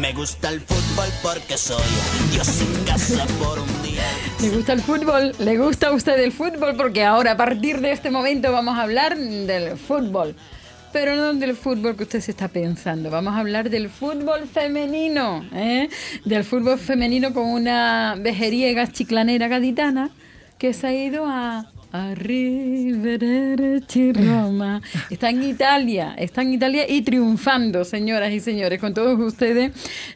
Me gusta el fútbol porque soy Yo sin casa por un día. Me gusta el fútbol? ¿Le gusta a usted el fútbol? Porque ahora, a partir de este momento, vamos a hablar del fútbol. Pero no del fútbol que usted se está pensando. Vamos a hablar del fútbol femenino. ¿eh? Del fútbol femenino con una vejeriega chiclanera gaditana que se ha ido a Arrivederci Roma. Está en Italia, está en Italia y triunfando, señoras y señores, con todos ustedes.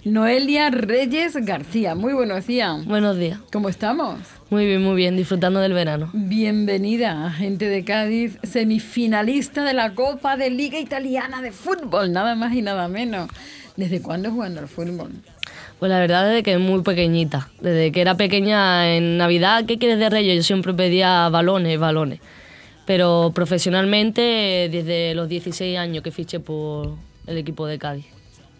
Noelia Reyes García, muy buenos días. Buenos días. ¿Cómo estamos? Muy bien, muy bien, disfrutando del verano. Bienvenida, gente de Cádiz, semifinalista de la Copa de Liga Italiana de Fútbol, nada más y nada menos. ¿Desde cuándo jugando al fútbol? Pues la verdad desde que es muy pequeñita. Desde que era pequeña en Navidad, ¿qué quieres de Reyes? Yo siempre pedía balones, balones. Pero profesionalmente desde los 16 años que fiché por el equipo de Cádiz.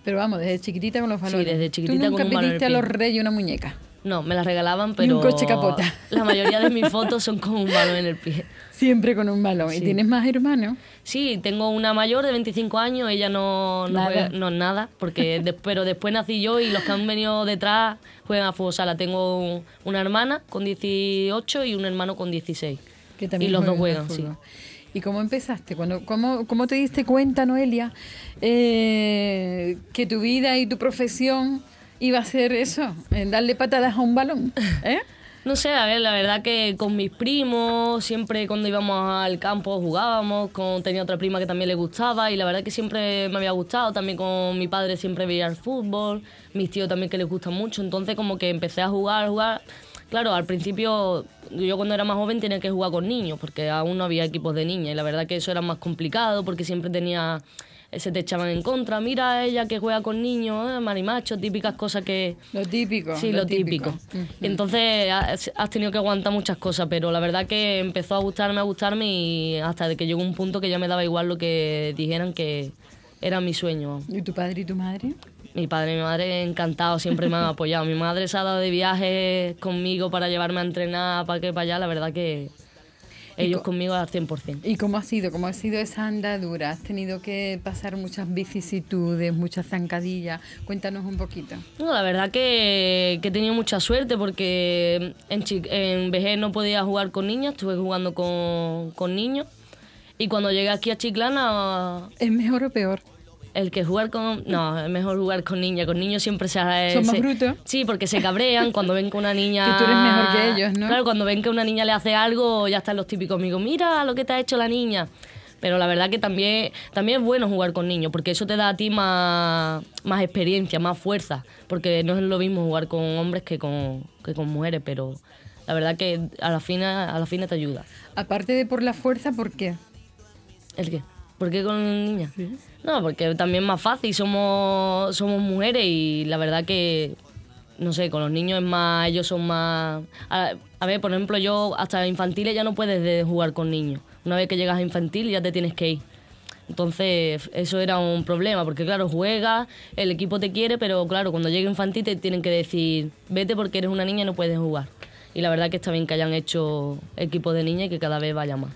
Pero vamos, desde chiquitita con los balones. Sí, desde chiquitita ¿Tú nunca con pediste a los reyes una muñeca? No, me las regalaban, pero. un coche capota. La mayoría de mis fotos son con un balón en el pie. Siempre con un balón. ¿Y tienes más hermanos? Sí, tengo una mayor de 25 años, ella no, no, nada. nada, porque pero después nací yo y los que han venido detrás juegan a fútbol la Tengo una hermana con 18 y un hermano con 16. Que también y los dos juegan, sí. ¿Y cómo empezaste? Cuando, cómo, te diste cuenta, Noelia, eh, que tu vida y tu profesión iba a hacer eso, darle patadas a un balón. ¿eh? No sé, a ver, la verdad que con mis primos, siempre cuando íbamos al campo jugábamos, con, tenía otra prima que también le gustaba y la verdad que siempre me había gustado, también con mi padre siempre veía el fútbol, mis tíos también que les gusta mucho, entonces como que empecé a jugar, a jugar. Claro, al principio yo cuando era más joven tenía que jugar con niños, porque aún no había equipos de niñas y la verdad que eso era más complicado porque siempre tenía se te echaban en contra, mira a ella que juega con niños, ¿eh? marimacho, típicas cosas que... Lo típico. Sí, lo, típico. entonces has, tenido que aguantar muchas cosas, pero la verdad que empezó a gustarme, a gustarme y hasta que llegó un punto que ya me daba igual lo que dijeran que era mi sueño. ¿Y tu padre y tu madre? Mi padre y mi madre encantados, siempre me han apoyado. Mi madre se ha dado de viaje conmigo para llevarme a entrenar, para que para allá, la verdad que ellos conmigo al 100%. ¿Y cómo ha sido? ¿Cómo ha sido esa andadura? ¿Has tenido que pasar muchas vicisitudes, muchas zancadillas? Cuéntanos un poquito. la verdad que, que he tenido mucha suerte porque en, en vejez no podía jugar con niñas, estuve jugando con, con niños. Y cuando llegué aquí a Chiclana... ¿Es mejor o peor? el que jugar con... No, es mejor jugar con niña Con niños siempre se... Son más brutos. Sí, porque se cabrean cuando ven que una niña... que tú eres mejor que ellos, ¿no? Claro, cuando ven que una niña le hace algo, ya están los típicos amigos. Mira lo que te ha hecho la niña. Pero la verdad que también, también es bueno jugar con niños, porque eso te da a ti más, más experiencia, más fuerza. Porque no es lo mismo jugar con hombres que con, con mujeres, pero la verdad que a la fina, a la fina te ayuda. Aparte de por la fuerza, ¿por qué? ¿El qué? ¿Por qué con niñas? No, porque también es más fácil, somos, somos mujeres y la verdad que, no sé, con los niños es más, ellos son más... A, ver, por ejemplo, yo hasta infantiles ya no puedes jugar con niños. Una vez que llegas a infantil ya te tienes que ir. Entonces, eso era un problema, porque claro, juegas, el equipo te quiere, pero claro, cuando llega infantil te tienen que decir, vete porque eres una niña y no puedes jugar. Y la verdad que está bien que hayan hecho equipos de niñas y que cada vez vaya más.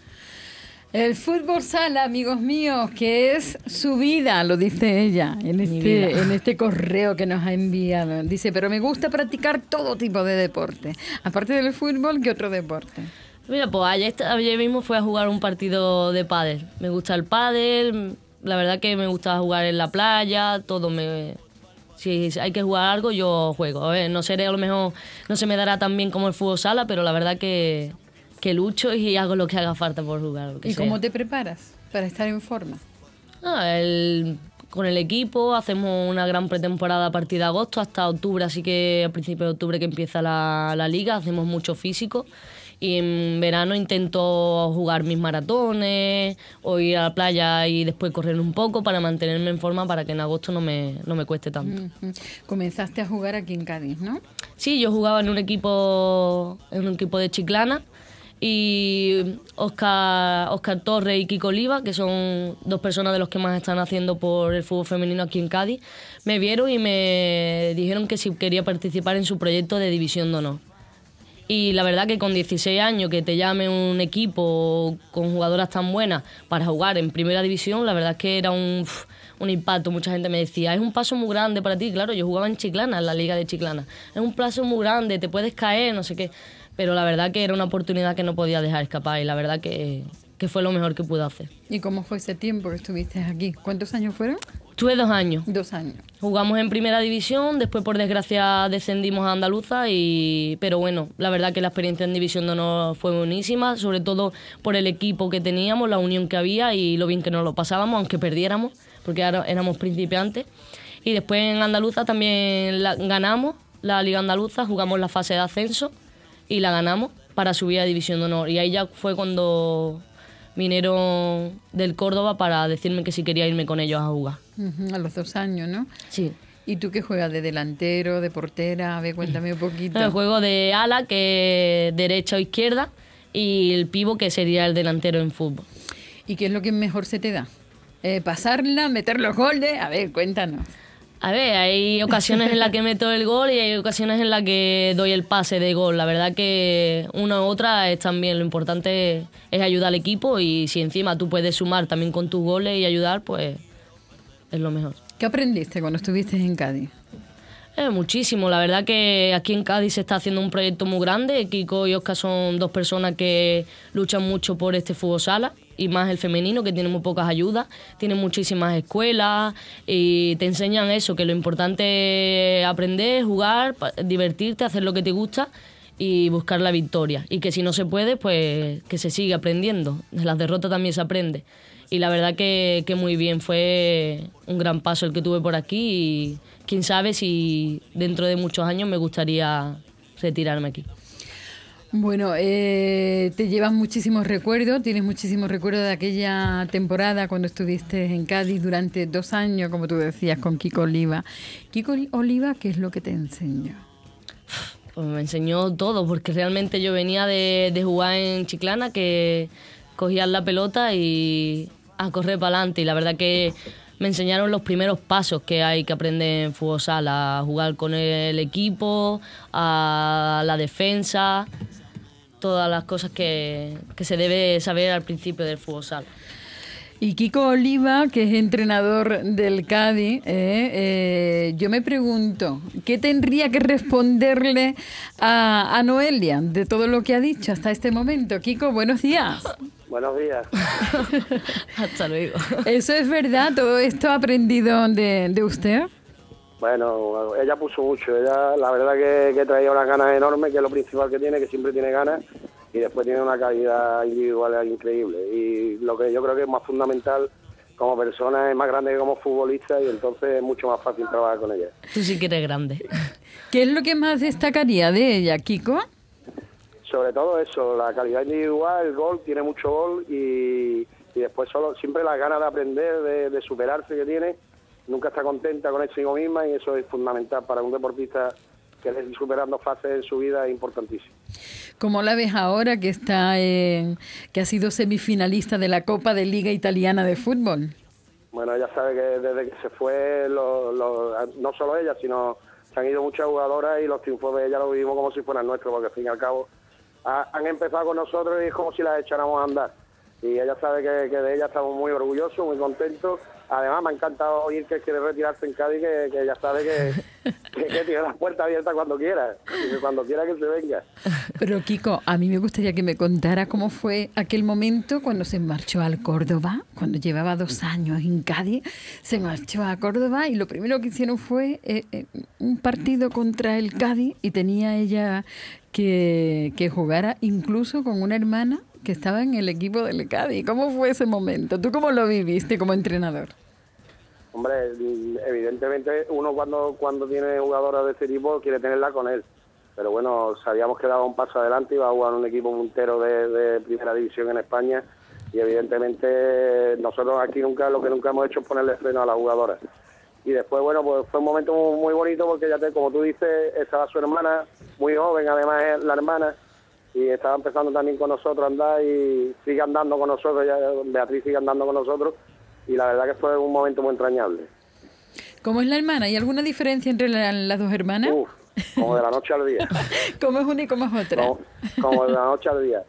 El fútbol sala, amigos míos, que es su vida, lo dice ella este, en este, correo que nos ha enviado. Dice, pero me gusta practicar todo tipo de deporte. Aparte del fútbol, ¿qué otro deporte? Mira, pues ayer, mismo fui a jugar un partido de pádel. Me gusta el pádel, la verdad que me gusta jugar en la playa, todo me... Si hay que jugar algo, yo juego. A ver, no sé, a lo mejor, no se me dará tan bien como el fútbol sala, pero la verdad que que lucho y hago lo que haga falta por jugar. ¿Y cómo te preparas para estar en forma? Ah, con el equipo hacemos una gran pretemporada a partir de agosto hasta octubre, así que a principios de octubre que empieza la, liga, hacemos mucho físico y en verano intento jugar mis maratones o ir a la playa y después correr un poco para mantenerme en forma para que en agosto no me, no me cueste tanto. Comenzaste a jugar aquí en Cádiz, ¿no? Sí, yo jugaba en un equipo, en un equipo de Chiclana y Oscar, Oscar Torres y Kiko Oliva, que son dos personas de los que más están haciendo por el fútbol femenino aquí en Cádiz, me vieron y me dijeron que si quería participar en su proyecto de División de Honor. Y la verdad que con 16 años que te llame un equipo con jugadoras tan buenas para jugar en primera división, la verdad que era un, un impacto. Mucha gente me decía, es un paso muy grande para ti. Claro, yo jugaba en Chiclana, en la liga de Chiclana. Es un paso muy grande, te puedes caer, no sé qué pero la verdad que era una oportunidad que no podía dejar escapar y la verdad que, que fue lo mejor que pude hacer. ¿Y cómo fue ese tiempo que estuviste aquí? ¿Cuántos años fueron? Tuve dos años. Dos años. Jugamos en primera división, después por desgracia descendimos a Andaluza, y, pero bueno, la verdad que la experiencia en División no fue buenísima, sobre todo por el equipo que teníamos, la unión que había y lo bien que nos lo pasábamos, aunque perdiéramos, porque ahora éramos principiantes. Y después en Andaluza también ganamos la Liga Andaluza, jugamos la fase de ascenso y la ganamos para subir a División de Honor. Y ahí ya fue cuando vinieron del Córdoba para decirme que si quería irme con ellos a jugar. a los dos años, ¿no? Sí. ¿Y tú qué juegas? ¿De delantero, de portera? A ver, cuéntame un poquito. Eh, juego de ala, que es derecha o izquierda, y el pivo, que sería el delantero en fútbol. ¿Y qué es lo que mejor se te da? Eh, ¿Pasarla, meter los goles? A ver, cuéntanos. A ver, hay ocasiones en las que meto el gol y hay ocasiones en las que doy el pase de gol. La verdad que una u otra es también lo importante es ayudar al equipo y si encima tú puedes sumar también con tus goles y ayudar, pues es lo mejor. ¿Qué aprendiste cuando estuviste en Cádiz? Eh, muchísimo, la verdad que aquí en Cádiz se está haciendo un proyecto muy grande. Kiko y Oscar son dos personas que luchan mucho por este fútbol sala y más el femenino, que tiene muy pocas ayudas, tiene muchísimas escuelas y te enseñan eso, que lo importante es aprender, jugar, divertirte, hacer lo que te gusta y buscar la victoria. Y que si no se puede, pues que se siga aprendiendo. De las derrotas también se aprende. Y la verdad que, que muy bien, fue un gran paso el que tuve por aquí y quién sabe si dentro de muchos años me gustaría retirarme aquí. Bueno, eh, te llevas muchísimos recuerdos, tienes muchísimos recuerdos de aquella temporada cuando estuviste en Cádiz durante dos años, como tú decías, con Kiko Oliva. Kiko Oliva, ¿qué es lo que te enseñó? Pues me enseñó todo, porque realmente yo venía de, jugar en Chiclana, que cogía la pelota y a correr para adelante. Y la verdad que me enseñaron los primeros pasos que hay que aprender en fútbol sala, a jugar con el equipo, a la defensa todas las cosas que, se debe saber al principio del fútbol Y Kiko Oliva, que es entrenador del Cádiz, eh, eh, yo me pregunto, ¿qué tendría que responderle a, Noelia de todo lo que ha dicho hasta este momento? Kiko, buenos días. Buenos días. hasta luego. ¿Eso es verdad? ¿Todo esto ha aprendido de, de usted? Bueno, ella puso mucho, ella la verdad que, que traía unas ganas enormes, que es lo principal que tiene, que siempre tiene ganas y después tiene una calidad individual increíble. Y lo que yo creo que es más fundamental como persona es más grande que como futbolista y entonces es mucho más fácil trabajar con ella. Tú sí que eres grande. ¿Qué es lo que más destacaría de ella, Kiko? Sobre todo eso, la calidad individual, el gol, tiene mucho gol y, después solo siempre la ganas de aprender, de superarse que tiene nunca está contenta con eso misma y eso es fundamental para un deportista que es superando fases en su vida es importantísimo. ¿Cómo la ves ahora que está que ha sido semifinalista de la Copa de Liga Italiana de Fútbol? Bueno, ella sabe que desde que se fue, no solo ella, sino se han ido muchas jugadoras y los triunfos de ella los vivimos como si fueran nuestros, porque al fin y al cabo han empezado con nosotros y es como si las echáramos a andar. Y ella sabe que de ella estamos muy orgullosos, muy contentos Además, me ha encantado oír que quiere retirarse en Cádiz, que, ya sabe que, tiene la puerta abierta cuando quiera, cuando quiera que se venga. Pero Kiko, a mí me gustaría que me contara cómo fue aquel momento cuando se marchó al Córdoba, cuando llevaba dos años en Cádiz, se marchó a Córdoba y lo primero que hicieron fue eh, eh, un partido contra el Cádiz y tenía ella que, que jugara incluso con una hermana que estaba en el equipo del Cádiz. ¿Cómo fue ese momento? ¿Tú cómo lo viviste como entrenador? Hombre, evidentemente uno cuando, cuando tiene jugadoras de este tipo quiere tenerla con él. Pero bueno, sabíamos que daba un paso adelante, ...y iba a jugar un equipo montero de, primera división en España y evidentemente nosotros aquí nunca lo que nunca hemos hecho es ponerle freno a la jugadora. Y después, bueno, pues fue un momento muy bonito porque ya te, como tú dices, estaba su hermana, muy joven además es la hermana, y estaba empezando también con nosotros a andar y sigue andando con nosotros, Beatriz sigue andando con nosotros y la verdad que fue un momento muy entrañable. ¿Cómo es la hermana? ¿Hay alguna diferencia entre las dos hermanas? como de la noche al día. ¿Cómo es una y cómo es otra? Como, de la noche al día.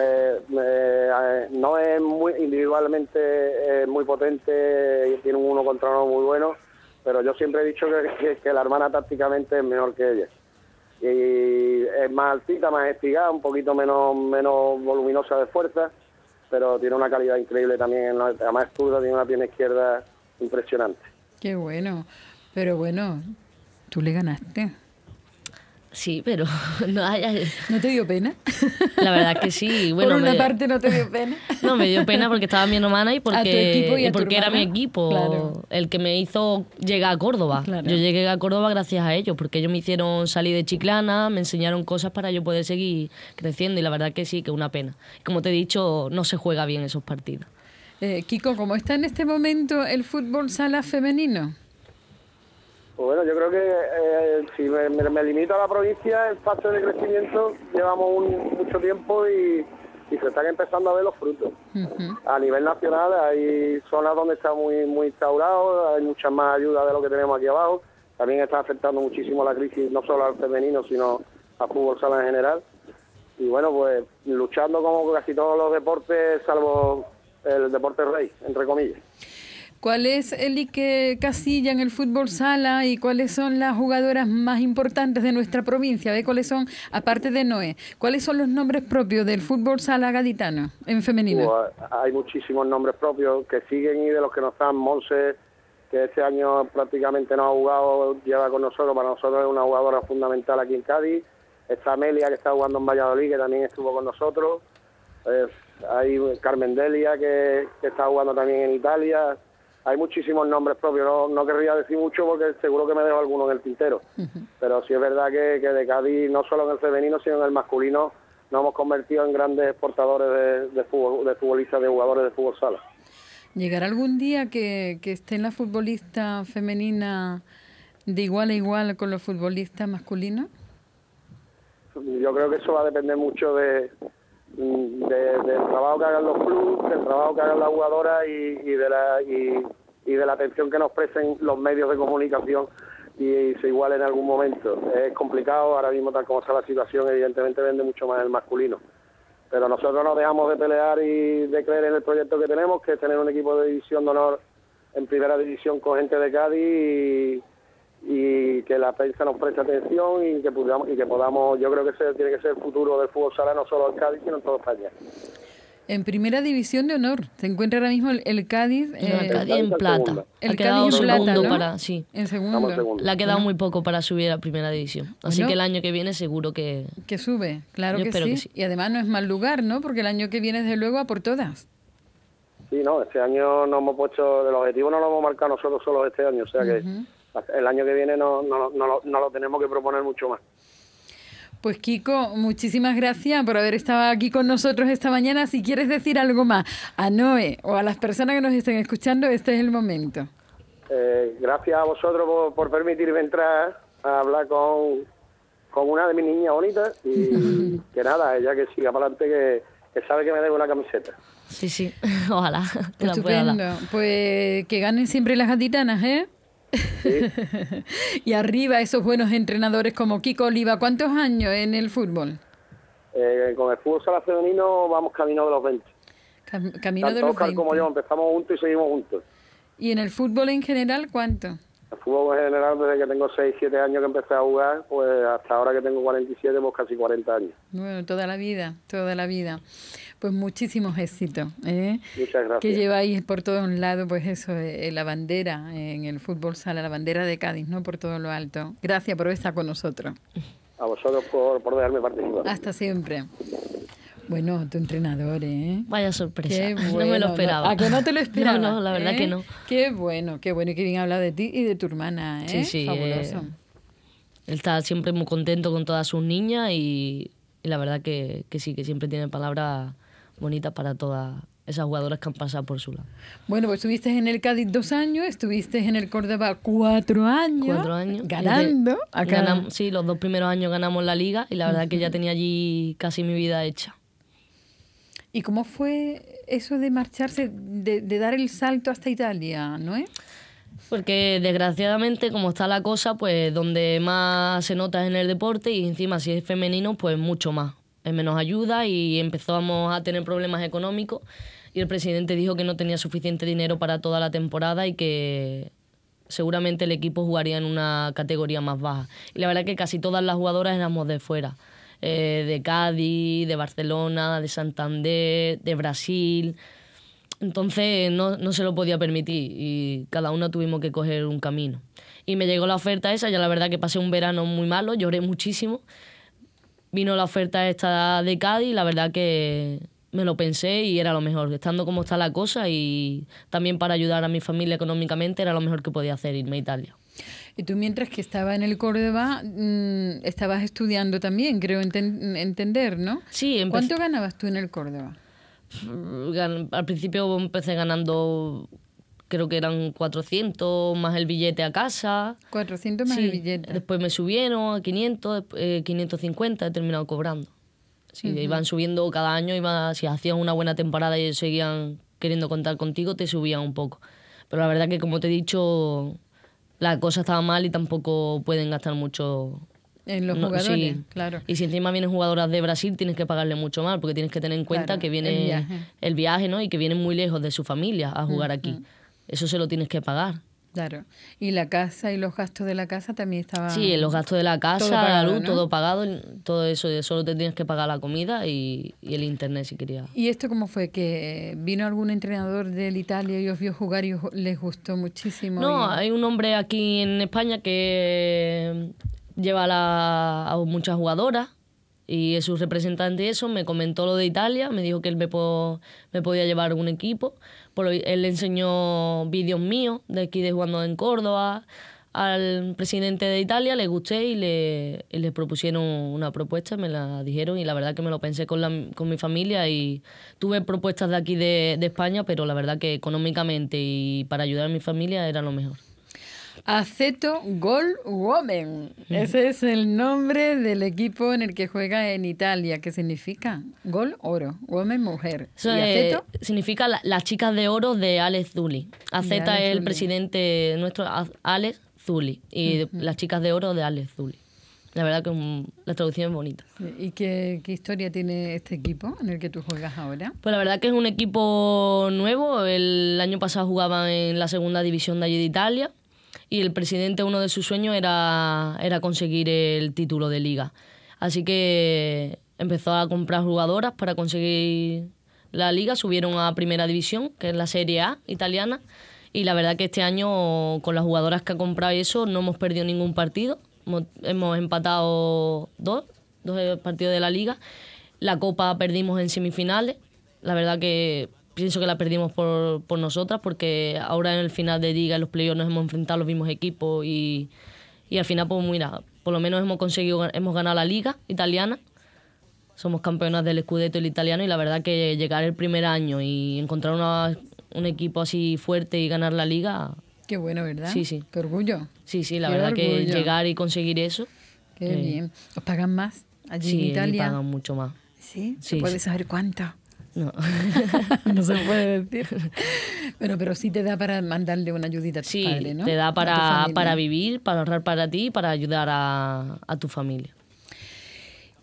Eh, no es muy individualmente eh, muy potente, ...y tiene un uno contra uno muy bueno, pero yo siempre he dicho que, la hermana tácticamente es menor que ella. Y es más altita, más estigada, un poquito menos, menos voluminosa de fuerza pero tiene una calidad increíble también. Además es tiene una pierna izquierda impresionante. Qué bueno, pero bueno, tú le ganaste. Sí, pero no, no te dio pena. La verdad que sí. Bueno, Por una parte no te dio pena. No, me dio pena porque estaba mi hermana y porque, era mi equipo el que me hizo llegar a Córdoba. Yo llegué a Córdoba gracias a ellos, porque ellos me hicieron salir de Chiclana, me enseñaron cosas para yo poder seguir creciendo y la verdad que sí, que una pena. Como te he dicho, no se juega bien esos partidos. Eh, Kiko, ¿cómo está en este momento el fútbol sala femenino? Pues bueno, yo creo que eh, si me, limito a la provincia, el paso de crecimiento llevamos mucho tiempo y, se están empezando a ver los frutos. A nivel nacional hay zonas donde está muy, muy instaurado, hay muchas más ayuda de lo que tenemos aquí abajo. También está afectando muchísimo la crisis, no solo al femenino, sino al fútbol sala en general. Y bueno, pues luchando como casi todos los deportes, salvo el deporte rey, entre comillas. ¿Cuál es el Ike Casilla en el fútbol sala y cuáles son las jugadoras más importantes de nuestra provincia? ¿Ve cuáles son, aparte de Noé, cuáles son los nombres propios del fútbol sala gaditano en femenino? Pues, hay muchísimos nombres propios que siguen y de los que no están, Monse, que este año prácticamente no ha jugado, lleva con nosotros, para nosotros es una jugadora fundamental aquí en Cádiz. Está Amelia, que está jugando en Valladolid, que también estuvo con nosotros. Eh, hay Carmen Delia, que está jugando también en Italia hay muchísimos nombres propios, no, querría decir mucho porque seguro que me dejo alguno en el tintero, pero sí es verdad que, de Cádiz, no solo en el femenino, sino en el masculino, nos hemos convertido en grandes exportadores de, futbolistas, de jugadores de fútbol sala. ¿Llegará algún día que, que estén la futbolista femenina de igual a igual con los futbolistas masculinos? Yo creo que eso va a depender mucho de, Mm, del trabajo que hagan los clubes, del trabajo que hagan las jugadoras y, de la y, de la atención que nos presten los medios de comunicación y, se igual en algún momento. Es complicado, ahora mismo tal como está la situación, evidentemente vende mucho más el masculino. Pero nosotros no dejamos de pelear y de creer en el proyecto que tenemos, que es tener un equipo de división de honor en primera división con gente de Cádiz y y que la prensa nos preste atención y que podamos, y que podamos yo creo que tiene que ser el futuro del fútbol sala, no solo en Cádiz, sino en toda España. En primera división de honor se encuentra ahora mismo el, eh, Cádiz, en plata. El Cádiz en plata, En segundo. Le ha quedado muy poco para subir a primera división. Así que el año que viene seguro que que sube, claro que sí. Y además no es mal lugar, ¿no? Porque el año que viene desde luego a por todas. Sí, no, este año no hemos puesto el objetivo no lo hemos marcado nosotros solos este año, o sea que el año que viene no, no, no, lo, no lo tenemos que proponer mucho más. Pues Kiko, muchísimas gracias por haber estado aquí con nosotros esta mañana. Si quieres decir algo más a Noé o a las personas que nos estén escuchando, este es el momento. Eh, gracias a vosotros por, permitirme entrar a hablar con, con una de mis niñas bonitas y que nada, ella que siga para adelante, que, sabe que me debo una camiseta. Sí, sí, ojalá. Estupendo. Pues que ganen siempre las gatitanas, ¿eh? y arriba esos buenos entrenadores como Kiko Oliva, ¿cuántos años en el fútbol? Eh, con el fútbol sala femenino vamos camino de los 20. camino de los Oscar 20. como yo, empezamos juntos y seguimos juntos. ¿Y en el fútbol en general cuánto? El fútbol en general, desde que tengo 6, 7 años que empecé a jugar, pues hasta ahora que tengo 47, pues casi 40 años. Bueno, toda la vida, toda la vida. Pues muchísimos éxitos. ¿eh? Muchas gracias. Que lleváis por todo un lado, pues eso, eh, eh, la bandera en el fútbol sala, la bandera de Cádiz, ¿no? Por todo lo alto. Gracias por estar con nosotros. A vosotros por, por dejarme participar. Hasta siempre. Bueno, tu entrenador, ¿eh? Vaya sorpresa, no me lo esperaba. ¿A que no te lo esperaba? No, no, la verdad que no. Qué bueno, qué bueno, y qué bien hablar de ti y de tu hermana, ¿eh? Sí, sí. Fabuloso. él está siempre muy contento con todas sus niñas y, la verdad que, sí, que siempre tiene palabras bonita para todas esas jugadoras que han pasado por su lado. Bueno, pues estuviste en el Cádiz dos años, estuviste en el Córdoba cuatro años. Cuatro años. Ganando. sí, los dos primeros años ganamos la liga y la verdad que ya tenía allí casi mi vida hecha. ¿Y cómo fue eso de marcharse, de, de dar el salto hasta Italia, no Porque desgraciadamente, como está la cosa, pues donde más se nota es en el deporte y encima si es femenino, pues mucho más en eh, menos ayuda y empezamos a tener problemas económicos y el presidente dijo que no tenía suficiente dinero para toda la temporada y que seguramente el equipo jugaría en una categoría más baja. Y la verdad que casi todas las jugadoras éramos de fuera, eh, de Cádiz, de Barcelona, de Santander, de Brasil. Entonces no, se lo podía permitir y cada una tuvimos que coger un camino. Y me llegó la oferta esa, ya la verdad que pasé un verano muy malo, lloré muchísimo, vino la oferta esta de Cádiz, la verdad que me lo pensé y era lo mejor, estando como está la cosa y también para ayudar a mi familia económicamente era lo mejor que podía hacer, irme a Italia. Y tú mientras que estaba en el Córdoba, mm, estabas estudiando también, creo entender, ¿no? Sí. ¿Cuánto ganabas tú en el Córdoba? Al principio empecé ganando creo que eran 400 más el billete a casa. 400 más el billete. Después me subieron a 500, 550 eh, he terminado cobrando. iban subiendo cada año, iba, si hacías una buena temporada y seguían queriendo contar contigo, te subían un poco. Pero la verdad que, como te he dicho, la cosa estaba mal y tampoco pueden gastar mucho en los jugadores, claro. Y si encima vienen jugadoras de Brasil, tienes que pagarle mucho más, porque tienes que tener en cuenta que viene el viaje. ¿no? Y que vienen muy lejos de su familia a jugar aquí eso se lo tienes que pagar. Claro. Y la casa y los gastos de la casa también estaban. Sí, los gastos de la casa, la luz, todo pagado, todo eso. Solo te tienes que pagar la comida y, el internet si querías. ¿Y esto cómo fue? ¿Que vino algún entrenador del Italia y os vio jugar y les gustó muchísimo? No, hay un hombre aquí en España que lleva a muchas jugadoras y es su representante. Eso me comentó lo de Italia, me dijo que él me, me podía llevar a un equipo. Por, él enseñó vídeos míos de aquí de jugando en Córdoba. Al presidente de Italia le gusté y le, le propusieron una propuesta, me la dijeron y la verdad que me lo pensé con, la, con mi familia y tuve propuestas de aquí de España, pero la verdad que económicamente y para ayudar a mi familia era lo mejor. Aceto Gol Women. Ese es el nombre del equipo en el que juega en Italia, ¿qué significa Gol Oro, Women Mujer. Eh, Aceto? significa las chicas de oro de Alex Zuli. Aceta es el presidente nuestro, Alex Zuli, y las chicas de oro de Alex Zuli. La verdad que la traducción es bonita. ¿Y qué, qué, historia tiene este equipo en el que tú juegas ahora? Pues la verdad que es un equipo nuevo. El año pasado jugaban en la segunda división de allí de Italia y el presidente uno de sus sueños era, era conseguir el título de liga. Así que empezó a comprar jugadoras para conseguir la liga, subieron a primera división, que es la Serie A italiana, y la verdad que este año con las jugadoras que ha comprado eso no hemos perdido ningún partido, hemos, hemos empatado dos, dos partidos de la liga, la copa perdimos en semifinales, la verdad que pienso que la perdimos por, por nosotras porque ahora en el final de liga, en los playoffs, nos hemos enfrentado a los mismos equipos y, y al final, pues mira, por lo menos hemos conseguido, hemos ganado la liga italiana, somos campeonas del Scudetto italiano y la verdad que llegar el primer año y encontrar un equipo así fuerte y ganar la liga... Qué bueno, ¿verdad? Sí, sí. Qué orgullo. Sí, sí, la verdad que llegar y conseguir eso... Qué eh, bien. ¿Os pagan más allí en Italia? Sí, pagan mucho más. ¿Sí? ¿Se sí, puede saber cuánto? No, no se puede decir. pero sí te da para mandarle una ayudita a tu sí, padre, ¿no? te da para, vivir, para ahorrar para ti y para ayudar a tu familia.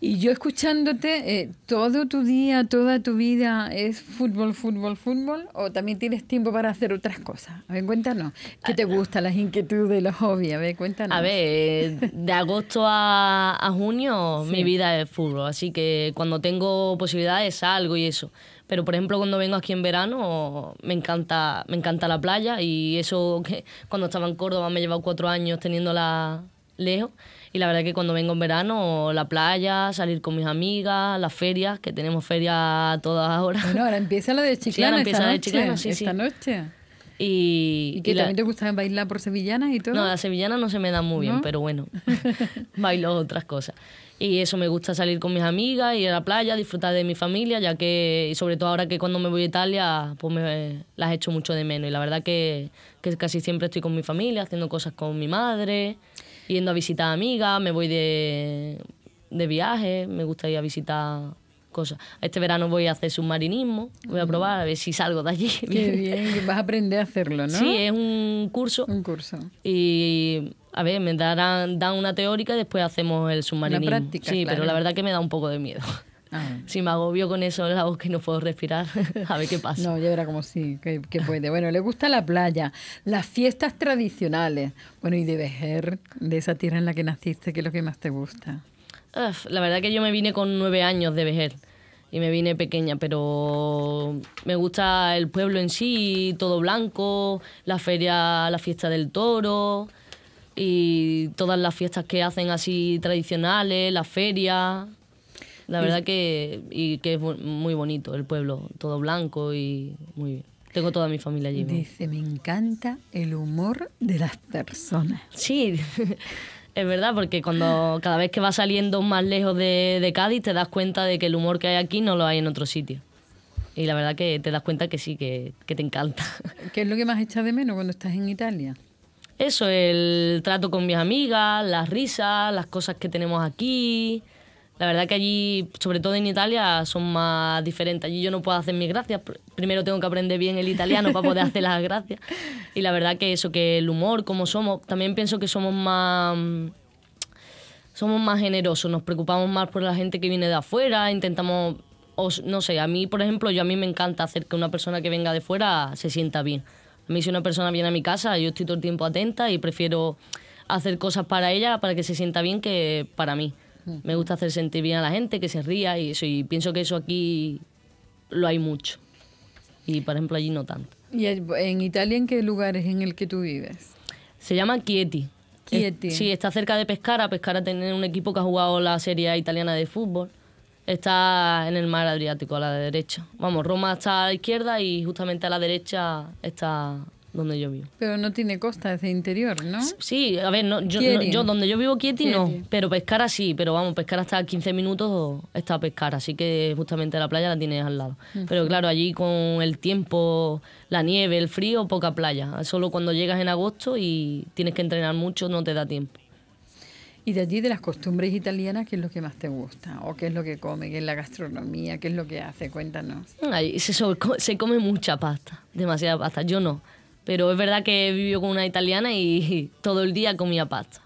Y yo escuchándote, eh, todo tu día, toda tu vida es fútbol, fútbol, fútbol, o también tienes tiempo para hacer otras cosas. A ver, cuéntanos. ¿Qué te ah. gusta, las inquietudes, los hobbies? A ver, cuéntanos. A ver, de agosto a, junio mi vida es fútbol, así que cuando tengo posibilidades salgo y eso. Pero por ejemplo, cuando vengo aquí en verano, me encanta, me encanta la playa y eso que cuando estaba en Córdoba me he llevado cuatro años teniéndola lejos y la verdad que cuando vengo en verano, la playa, salir con mis amigas, las ferias, que tenemos ferias todas ahora. Bueno, ahora empieza la de Chiclana. Sí, empieza la de Chiclana, sí, Esta noche. Y, que también te gusta bailar por sevillanas y todo. No, la sevillana no se me da muy bien, pero bueno, bailo otras cosas. Y eso me gusta salir con mis amigas, ir a la playa, disfrutar de mi familia, ya que, y sobre todo ahora que cuando me voy a Italia, pues me, las hecho mucho de menos. Y la verdad que, que casi siempre estoy con mi familia, haciendo cosas con mi madre yendo a visitar amigas, me voy de, viaje, me gusta ir a visitar cosas. Este verano voy a hacer submarinismo, voy a mm. probar a ver si salgo de allí. Qué bien, vas a aprender a hacerlo, ¿no? Sí, es un curso. Un curso. Y a ver, me darán dan una teórica y después hacemos el submarinismo. sí, pero la verdad que me da un poco de miedo. Ah, si me agobio con eso en la voz que no puedo respirar, a ver qué pasa. No, yo era como sí, que, puede. Bueno, le gusta la playa, las fiestas tradicionales. Bueno, y de Bejer, de esa tierra en la que naciste, ¿qué es lo que más te gusta? la verdad que yo me vine con nueve años de Bejer. y me vine pequeña, pero me gusta el pueblo en sí, todo blanco, la feria, la fiesta del toro y todas las fiestas que hacen así tradicionales, la feria. La verdad que, y que es muy bonito el pueblo, todo blanco y muy bien. Tengo toda mi familia allí. Dice, me encanta el humor de las personas. Sí, es verdad, porque cuando cada vez que vas saliendo más lejos de, de, Cádiz te das cuenta de que el humor que hay aquí no lo hay en otro sitio. Y la verdad que te das cuenta que sí, que, que te encanta. ¿Qué es lo que más echas de menos cuando estás en Italia? Eso, el trato con mis amigas, las risas, las cosas que tenemos aquí. La verdad que allí, sobre todo en Italia, son más diferentes. Allí yo no puedo hacer mis gracias. Primero tengo que aprender bien el italiano para poder hacer las gracias. Y la verdad que eso, que el humor, como somos, también pienso que somos más somos más generosos, nos preocupamos más por la gente que viene de afuera, intentamos, o no sé, a mí, por ejemplo, yo a mí me encanta hacer que una persona que venga de fuera se sienta bien. A mí si una persona viene a mi casa, yo estoy todo el tiempo atenta y prefiero hacer cosas para ella, para que se sienta bien, que para mí. Me gusta hacer sentir bien a la gente, que se ría y eso. Y pienso que eso aquí lo hay mucho. Y por ejemplo allí no tanto. ¿Y en Italia en qué lugar es en el que tú vives? Se llama Chieti. Chieti. sí, está cerca de Pescara. Pescara tiene un equipo que ha jugado la Serie Italiana de Fútbol. Está en el mar Adriático, a la derecha. Vamos, Roma está a la izquierda y justamente a la derecha está donde yo vivo. Pero no tiene costa, ese interior, ¿no? Sí, a ver, no, yo, donde yo vivo, Kieti no, pero pescar así, pero vamos, pescar hasta 15 minutos está pescar, así que justamente la playa la tienes al lado. Pero claro, allí con el tiempo, la nieve, el frío, poca playa. Solo cuando llegas en agosto y tienes que entrenar mucho, no te da tiempo. Y de allí, de las costumbres italianas, ¿qué es lo que más te gusta? ¿O qué es lo que come? ¿Qué es la gastronomía? ¿Qué es lo que hace? Cuéntanos. se come mucha pasta, demasiada pasta. Yo no. Pero es verdad que vivió con una italiana y todo el día comía pasta.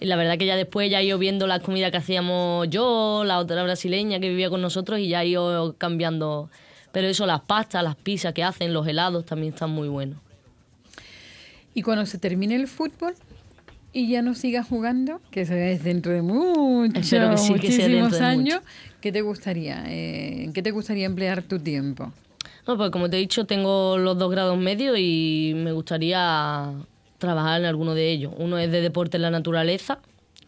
Y la verdad que ya después ya yo ido viendo la comida que hacíamos yo, la otra brasileña que vivía con nosotros y ya he ido cambiando. Pero eso, las pastas, las pizzas que hacen, los helados también están muy buenos. Y cuando se termine el fútbol y ya no sigas jugando, que se es dentro de mucho, años, ¿qué te gustaría? Eh, qué te gustaría emplear tu tiempo? No, pues como te he dicho, tengo los dos grados medios y me gustaría trabajar en alguno de ellos. Uno es de deporte en la naturaleza.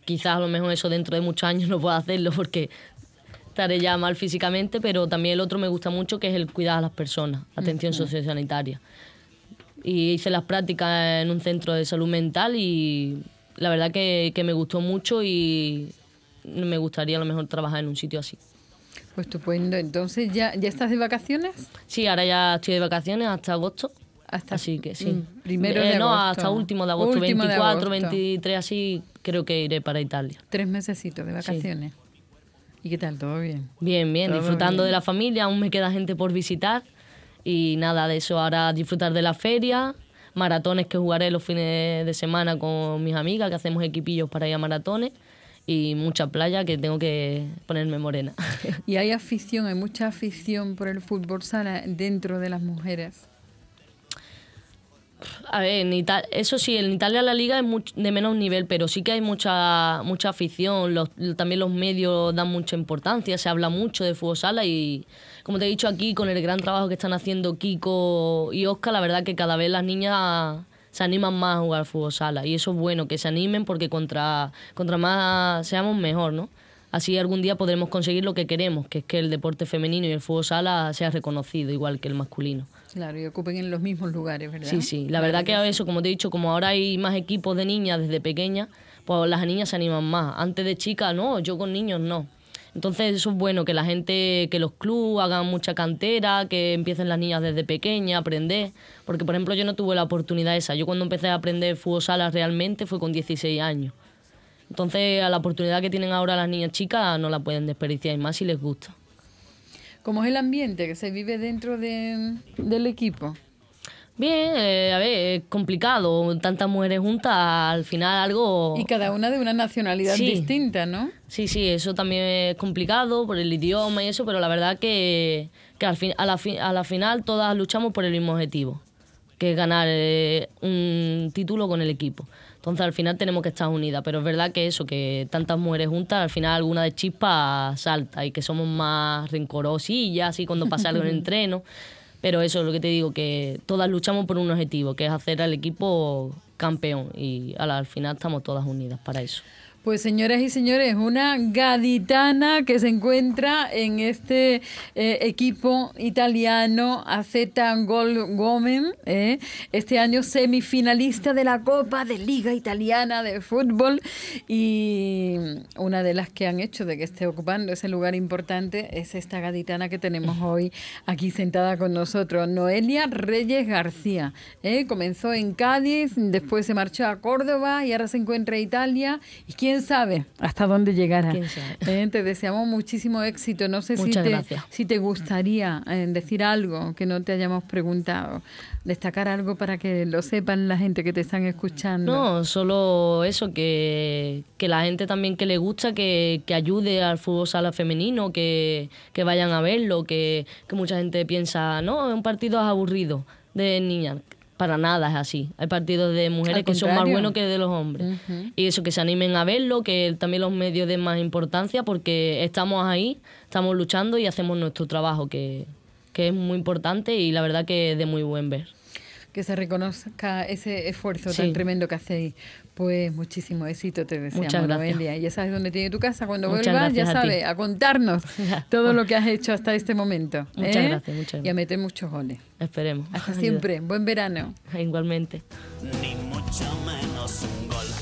Quizás a lo mejor eso dentro de muchos años no pueda hacerlo porque estaré ya mal físicamente, pero también el otro me gusta mucho que es el cuidar a las personas, atención sociosanitaria. Y hice las prácticas en un centro de salud mental y la verdad que me gustó mucho y me gustaría a lo mejor trabajar en un sitio así. Pues estupendo. Pues, entonces, ¿ya, ¿ya estás de vacaciones? Sí, ahora ya estoy de vacaciones hasta agosto. Hasta así que sí. Mm, primero eh, de agosto? no, hasta último de agosto, 24, 23, así creo que iré para Italia. Tres mesecitos de vacaciones. ¿Y qué tal? ¿Todo bien? Bien, bien, disfrutando de la familia, aún me queda gente por visitar y nada de eso, ahora disfrutar de la feria, maratones que jugaré los fines de semana con mis amigas, que hacemos equipillos para ir a maratones y mucha playa que tengo que ponerme morena. ¿Y hay afición, hay mucha afición por el fútbol sala dentro de las mujeres? A ver, en Italia, eso sí, en Italia la liga es de menos nivel, pero sí que hay mucha mucha afición, también los medios dan mucha importancia, se habla mucho de fútbol sala y como te he dicho aquí, con el gran trabajo que están haciendo Kiko y Oscar, la verdad que cada vez las niñas se animan más a jugar fútbol sala. Y eso es bueno, que se animen porque contra, contra más seamos mejor, ¿no? Así algún día podremos conseguir lo que queremos, que es que el deporte femenino y el fútbol sala sea reconocido igual que el masculino. Claro, y ocupen en los mismos lugares, ¿verdad? Sí, sí. La verdad que eso, como te he dicho, como ahora hay más equipos de niñas desde pequeñas, pues las niñas se animan más. Antes de chicas, no, yo con niños no. Entonces eso es bueno, que la gente, que los clubes hagan mucha cantera, que empiecen las niñas desde pequeña a aprender. Porque, por ejemplo, yo no tuve la oportunidad esa. Yo cuando empecé a aprender fútbol sala realmente fue con 16 años. Entonces, a la oportunidad que tienen ahora las niñas chicas no la pueden desperdiciar y más si les gusta. ¿Cómo es el ambiente que se vive dentro del equipo? Bien, eh, a ver, complicado, tantas mujeres juntas, al final algo... Y cada una de una nacionalidad distinta, ¿no? Sí, sí, eso también es complicado por el idioma y eso, pero la verdad que, al fin, a, la final todas luchamos por el mismo objetivo, que es ganar eh, un título con el equipo. Entonces al final tenemos que estar unidas, pero es verdad que eso, que tantas mujeres juntas, al final alguna de chispa salta y que somos más rencorosillas y cuando pasa algo en el entreno. Pero eso es lo que te digo, que todas luchamos por un objetivo, que es hacer al equipo campeón y al final estamos todas unidas para eso. Pues señoras y señores, una gaditana que se encuentra en este eh, equipo italiano AZ Gol Gomen, eh, este año semifinalista de la Copa de Liga Italiana de Fútbol y una de las que han hecho de que esté ocupando ese lugar importante es esta gaditana que tenemos hoy aquí sentada con nosotros, Noelia Reyes García. Eh, comenzó en Cádiz, después se marchó a Córdoba y ahora se encuentra en Italia. ¿Y quién sabe hasta dónde llegará. Eh, te deseamos muchísimo éxito. No sé si te, gustaría eh, decir algo que no te hayamos preguntado, destacar algo para que lo sepan la gente que te están escuchando. No, solo eso, que, la gente también que le gusta, que, ayude al fútbol sala femenino, que, vayan a verlo, que, que mucha gente piensa, no, un partido aburrido de niña para nada es así. Hay partidos de mujeres que son más buenos que de los hombres. Y eso, que se animen a verlo, que también los medios den más importancia, porque estamos ahí, estamos luchando y hacemos nuestro trabajo, que, que es muy importante y la verdad que es de muy buen ver que se reconozca ese esfuerzo tan tremendo que hacéis. Pues muchísimo éxito te deseamos, Muchas gracias. Noelia. Ya sabes dónde tiene tu casa. Cuando vuelvas, ya sabes, a, contarnos todo lo que has hecho hasta este momento. Muchas ¿eh? gracias, Y a meter muchos goles. Esperemos. Hasta siempre. Buen verano. Igualmente. Ni mucho menos un gol.